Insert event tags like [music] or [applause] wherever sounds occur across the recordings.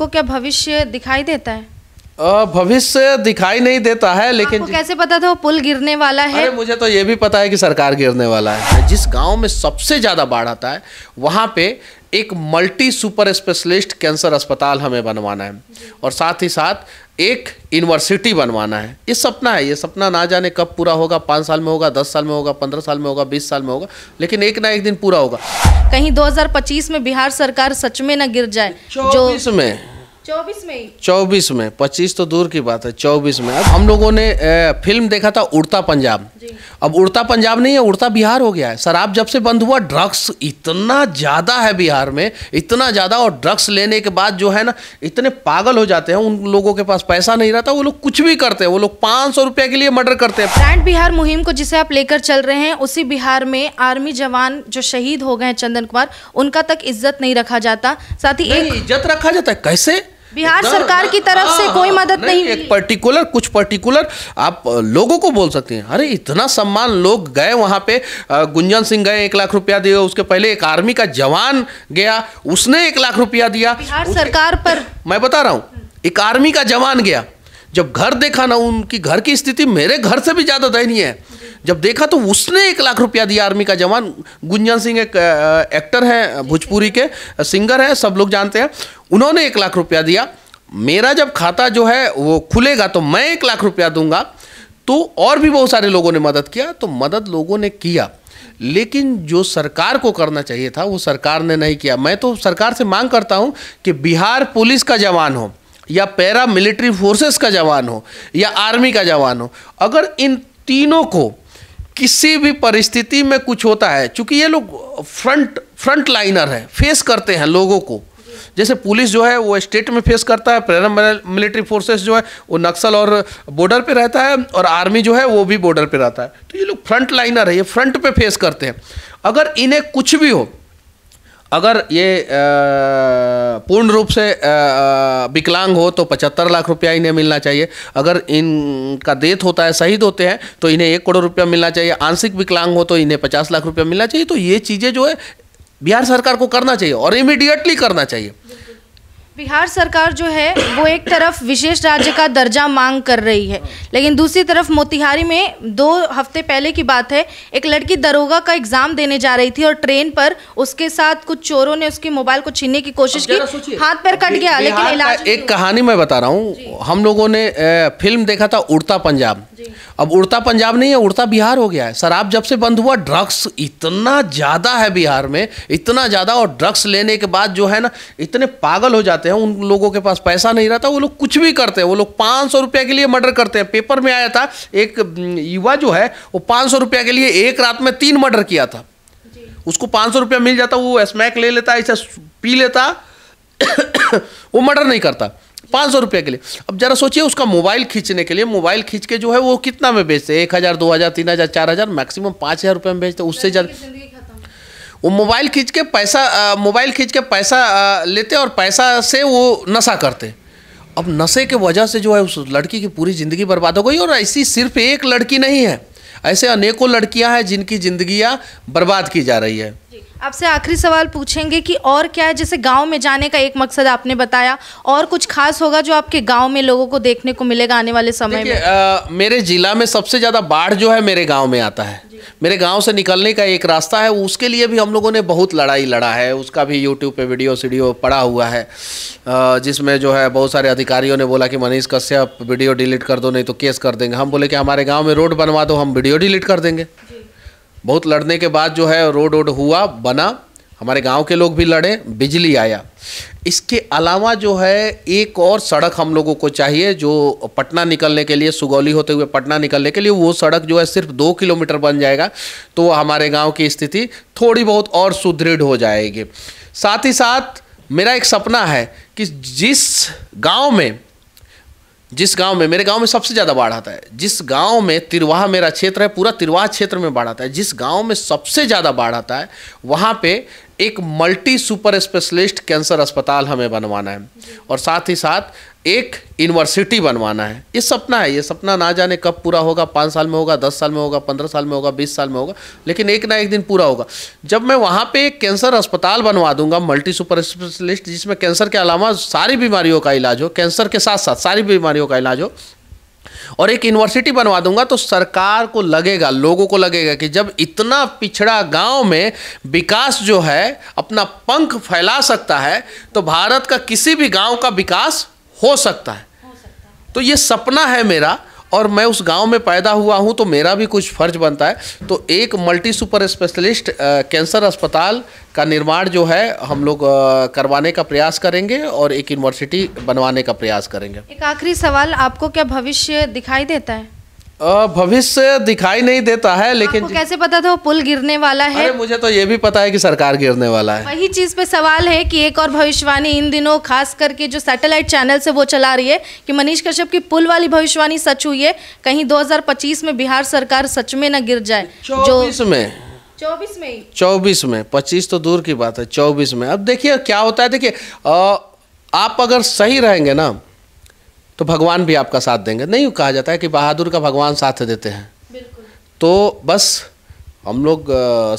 आपको क्या भविष्य दिखाई देता है भविष्य दिखाई नहीं देता है लेकिन कैसे पता था वो पुल गिरने वाला है अरे मुझे तो ये भी पता है कि सरकार गिरने वाला है जिस गांव में सबसे ज़्यादा बाढ़ आता है वहाँ पे एक मल्टी सुपर स्पेशलिस्ट कैंसर अस्पताल हमें बनवाना है और साथ ही साथ एक यूनिवर्सिटी बनवाना है ये सपना है ये सपना ना जाने कब पूरा होगा पाँच साल में होगा दस साल में होगा पंद्रह साल में होगा बीस साल में होगा लेकिन एक ना एक दिन पूरा होगा कहीं 2025 में बिहार सरकार सच में ना गिर जाए जो इसमें चौबीस में चौबीस में पच्चीस तो दूर की बात है चौबीस में अब हम लोगों ने ए, फिल्म देखा था उड़ता पंजाब अब उड़ता पंजाब नहीं है उड़ता बिहार हो गया है शराब जब से बंद हुआ ड्रग्स इतना ज़्यादा है बिहार में इतना ज़्यादा और ड्रग्स लेने के बाद जो है ना इतने पागल हो जाते हैं उन लोगों के पास पैसा नहीं रहता वो लोग कुछ भी करते हैं वो लोग पाँच सौ के लिए मर्डर करते हैं ब्रांड बिहार मुहिम को जिसे आप लेकर चल रहे हैं उसी बिहार में आर्मी जवान जो शहीद हो गए चंदन कुमार उनका तक इज्जत नहीं रखा जाता साथ ही इज्जत रखा जाता है कैसे बिहार सरकार की तरफ आ, हाँ, से हाँ, कोई हाँ, मदद नहीं, नहीं एक पर्टिकुलर कुछ पर्टिकुलर आप लोगों को बोल सकते हैं अरे इतना सम्मान लोग गए वहां पे गुंजन सिंह गए एक लाख रुपया दिए उसके पहले एक आर्मी का जवान गया उसने एक लाख रुपया दिया बिहार सरकार पर मैं बता रहा हूँ एक आर्मी का जवान गया जब घर देखा ना उनकी घर की स्थिति मेरे घर से भी ज़्यादा दयनीय है जब देखा तो उसने एक लाख रुपया दिया आर्मी का जवान गुंजन सिंह एक एक्टर हैं भोजपुरी के सिंगर हैं सब लोग जानते हैं उन्होंने एक लाख रुपया दिया मेरा जब खाता जो है वो खुलेगा तो मैं एक लाख रुपया दूंगा तो और भी बहुत सारे लोगों ने मदद किया तो मदद लोगों ने किया लेकिन जो सरकार को करना चाहिए था वो सरकार ने नहीं किया मैं तो सरकार से मांग करता हूँ कि बिहार पुलिस का जवान हो या पैरा मिलिट्री फोर्सेस का जवान हो या आर्मी का जवान हो अगर इन तीनों को किसी भी परिस्थिति में कुछ होता है चूंकि ये लोग फ्रंट फ्रंट लाइनर है फेस करते हैं लोगों को जैसे पुलिस जो है वो स्टेट में फेस करता है पैरा मिलिट्री फोर्सेस जो है वो नक्सल और बॉर्डर पे रहता है और आर्मी जो है वो भी बॉर्डर पे रहता है तो ये लोग फ्रंट लाइनर है ये फ्रंट पे फेस करते हैं अगर इन्हें कुछ भी हो अगर ये पूर्ण रूप से विकलांग हो तो पचहत्तर लाख रुपया इन्हें मिलना चाहिए अगर इनका देत होता है शहीद होते हैं तो इन्हें एक करोड़ रुपया मिलना चाहिए आंशिक विकलांग हो तो इन्हें पचास लाख रुपया मिलना चाहिए तो ये चीज़ें जो है बिहार सरकार को करना चाहिए और इमीडिएटली करना चाहिए बिहार सरकार जो है वो एक तरफ विशेष राज्य का दर्जा मांग कर रही है लेकिन दूसरी तरफ मोतिहारी में दो हफ्ते पहले की बात है एक लड़की दरोगा का एग्जाम देने जा रही थी और ट्रेन पर उसके साथ कुछ चोरों ने उसके मोबाइल को छीनने की कोशिश की हाथ पैर कट गया लेकिन इलाज एक कहानी मैं बता रहा हूँ हम लोगों ने फिल्म देखा था उड़ता पंजाब अब उड़ता पंजाब नहीं है उड़ता बिहार हो गया है शराब जब से बंद हुआ ड्रग्स इतना ज़्यादा है बिहार में इतना ज़्यादा और ड्रग्स लेने के बाद जो है ना इतने पागल हो जाते हैं उन लोगों के पास पैसा नहीं रहता वो लोग कुछ भी करते हैं वो लोग पाँच सौ रुपये के लिए मर्डर करते हैं पेपर में आया था एक युवा जो है वो पाँच सौ रुपये के लिए एक रात में तीन मर्डर किया था उसको पाँच सौ रुपया मिल जाता वो स्मैक ले लेता इसे पी लेता [coughs] वो मर्डर नहीं करता पाँच सौ रुपये के लिए अब जरा सोचिए उसका मोबाइल खींचने के लिए मोबाइल खींच के जो है वो कितना में बेचते एक हज़ार दो हज़ार तीन हज़ार चार हज़ार मैक्सिमम पाँच हज़ार रुपये में बेचते उससे ज़्यादा वो मोबाइल खींच के पैसा मोबाइल खींच के पैसा आ, लेते और पैसा से वो नशा करते अब नशे के वजह से जो है उस लड़की की पूरी ज़िंदगी बर्बाद हो गई और ऐसी सिर्फ एक लड़की नहीं है ऐसे अनेकों लड़कियां हैं जिनकी ज़िंदगियां बर्बाद की जा रही है आपसे आखिरी सवाल पूछेंगे कि और क्या है जैसे गांव में जाने का एक मकसद आपने बताया और कुछ खास होगा जो आपके गांव में लोगों को देखने को मिलेगा आने वाले समय में आ, मेरे जिला में सबसे ज़्यादा बाढ़ जो है मेरे गांव में आता है मेरे गांव से निकलने का एक रास्ता है उसके लिए भी हम लोगों ने बहुत लड़ाई लड़ा है उसका भी यूट्यूब पर वीडियो सीडियो पड़ा हुआ है जिसमें जो है बहुत सारे अधिकारियों ने बोला कि मनीष कश्यप वीडियो डिलीट कर दो नहीं तो केस कर देंगे हम बोले कि हमारे गाँव में रोड बनवा दो हम वीडियो डिलीट कर देंगे बहुत लड़ने के बाद जो है रोड वोड हुआ बना हमारे गांव के लोग भी लड़े बिजली आया इसके अलावा जो है एक और सड़क हम लोगों को चाहिए जो पटना निकलने के लिए सुगौली होते हुए पटना निकलने के लिए वो सड़क जो है सिर्फ दो किलोमीटर बन जाएगा तो हमारे गांव की स्थिति थोड़ी बहुत और सुदृढ़ हो जाएगी साथ ही साथ मेरा एक सपना है कि जिस गांव में जिस गांव में मेरे गांव में सबसे ज़्यादा बाढ़ आता है जिस गांव में तिरवाह मेरा क्षेत्र है पूरा तिरवाह क्षेत्र में बाढ़ आता है जिस गांव में सबसे ज़्यादा बाढ़ आता है वहाँ पे एक मल्टी सुपर स्पेशलिस्ट कैंसर अस्पताल हमें बनवाना है और साथ ही साथ एक यूनिवर्सिटी बनवाना है ये सपना है ये सपना ना जाने कब पूरा होगा पाँच साल में होगा दस साल में होगा पंद्रह साल में होगा बीस साल में होगा लेकिन एक ना एक दिन पूरा होगा जब मैं वहाँ पे एक कैंसर अस्पताल बनवा दूंगा मल्टी सुपर स्पेशलिस्ट जिसमें कैंसर के अलावा सारी बीमारियों का इलाज हो कैंसर के साथ साथ सारी बीमारियों का इलाज हो और एक यूनिवर्सिटी बनवा दूंगा तो सरकार को लगेगा लोगों को लगेगा कि जब इतना पिछड़ा गांव में विकास जो है अपना पंख फैला सकता है तो भारत का किसी भी गांव का विकास हो सकता है, तो ये सपना है मेरा और मैं उस गांव में पैदा हुआ हूं तो मेरा भी कुछ फर्ज बनता है तो एक मल्टी सुपर स्पेशलिस्ट कैंसर अस्पताल का निर्माण जो है हम लोग करवाने का प्रयास करेंगे और एक यूनिवर्सिटी बनवाने का प्रयास करेंगे एक आखिरी सवाल आपको क्या भविष्य दिखाई देता है भविष्य दिखाई नहीं देता है लेकिन आपको कैसे पता था वो पुल गिरने वाला है अरे मुझे तो ये भी पता है कि सरकार गिरने वाला है वही चीज पे सवाल है कि एक और भविष्यवाणी इन दिनों खास करके जो सैटेलाइट चैनल से वो चला रही है कि मनीष कश्यप की पुल वाली भविष्यवाणी सच हुई है कहीं 2025 में बिहार सरकार सच में न गिर जाए जो में चौबीस में चौबीस में पच्चीस तो दूर की बात है चौबीस में अब देखिए क्या होता है देखिए आप अगर सही रहेंगे ना तो भगवान भी आपका साथ देंगे नहीं कहा जाता है कि बहादुर का भगवान साथ देते हैं तो बस हम लोग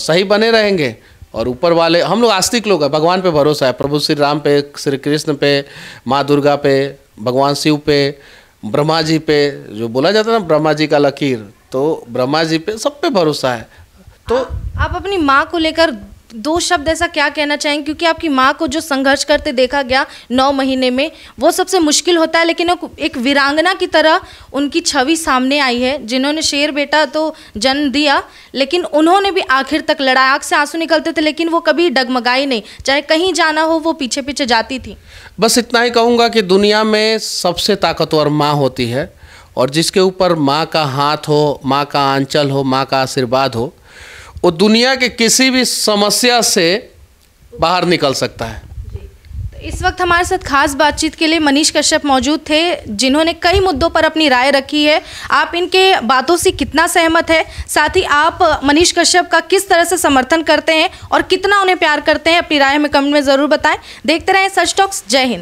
सही बने रहेंगे और ऊपर वाले हम लोग आस्तिक लोग हैं भगवान पे भरोसा है प्रभु श्री राम पे श्री कृष्ण पे माँ दुर्गा पे भगवान शिव पे ब्रह्मा जी पे जो बोला जाता है ना ब्रह्मा जी का लकीर तो ब्रह्मा जी पे सब पे भरोसा है तो आ, आप अपनी माँ को लेकर दो शब्द ऐसा क्या कहना चाहेंगे क्योंकि आपकी माँ को जो संघर्ष करते देखा गया नौ महीने में वो सबसे मुश्किल होता है लेकिन एक वीरांगना की तरह उनकी छवि सामने आई है जिन्होंने शेर बेटा तो जन्म दिया लेकिन उन्होंने भी आखिर तक लड़ा आँख से आंसू निकलते थे लेकिन वो कभी डगमगाई नहीं चाहे कहीं जाना हो वो पीछे पीछे जाती थी बस इतना ही कहूँगा कि दुनिया में सबसे ताकतवर माँ होती है और जिसके ऊपर माँ का हाथ हो माँ का आंचल हो माँ का आशीर्वाद हो वो दुनिया के किसी भी समस्या से बाहर निकल सकता है तो इस वक्त हमारे साथ खास बातचीत के लिए मनीष कश्यप मौजूद थे जिन्होंने कई मुद्दों पर अपनी राय रखी है आप इनके बातों से कितना सहमत है साथ ही आप मनीष कश्यप का किस तरह से समर्थन करते हैं और कितना उन्हें प्यार करते हैं अपनी राय हमें कमेंट में ज़रूर बताएं देखते रहें सच टॉक्स जय हिंद